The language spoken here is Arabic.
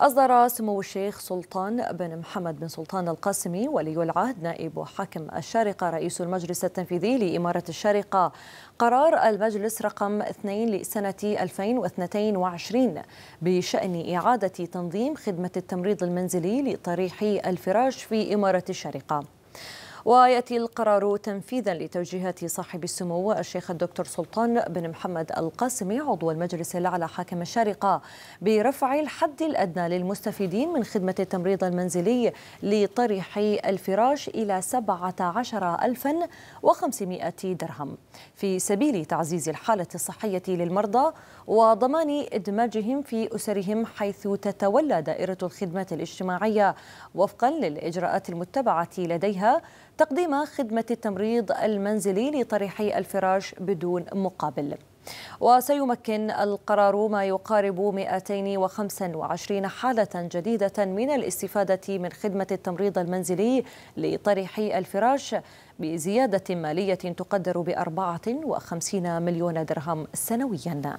أصدر سمو الشيخ سلطان بن محمد بن سلطان القاسمي ولي العهد نائب حاكم الشارقة رئيس المجلس التنفيذي لإمارة الشارقة قرار المجلس رقم 2 لسنة 2022 بشأن إعادة تنظيم خدمة التمريض المنزلي لطريحي الفراش في إمارة الشارقة. ويأتي القرار تنفيذا لتوجيهات صاحب السمو الشيخ الدكتور سلطان بن محمد القاسمي عضو المجلس الأعلى حاكم الشارقة برفع الحد الأدنى للمستفيدين من خدمة التمريض المنزلي لطرح الفراش إلى 17500 درهم في سبيل تعزيز الحالة الصحية للمرضى وضمان إدماجهم في أسرهم حيث تتولى دائرة الخدمات الاجتماعية وفقا للإجراءات المتبعة لديها تقديم خدمة التمريض المنزلي لطريحي الفراش بدون مقابل وسيمكن القرار ما يقارب 225 حالة جديدة من الاستفادة من خدمة التمريض المنزلي لطريحي الفراش بزيادة مالية تقدر ب 54 مليون درهم سنوياً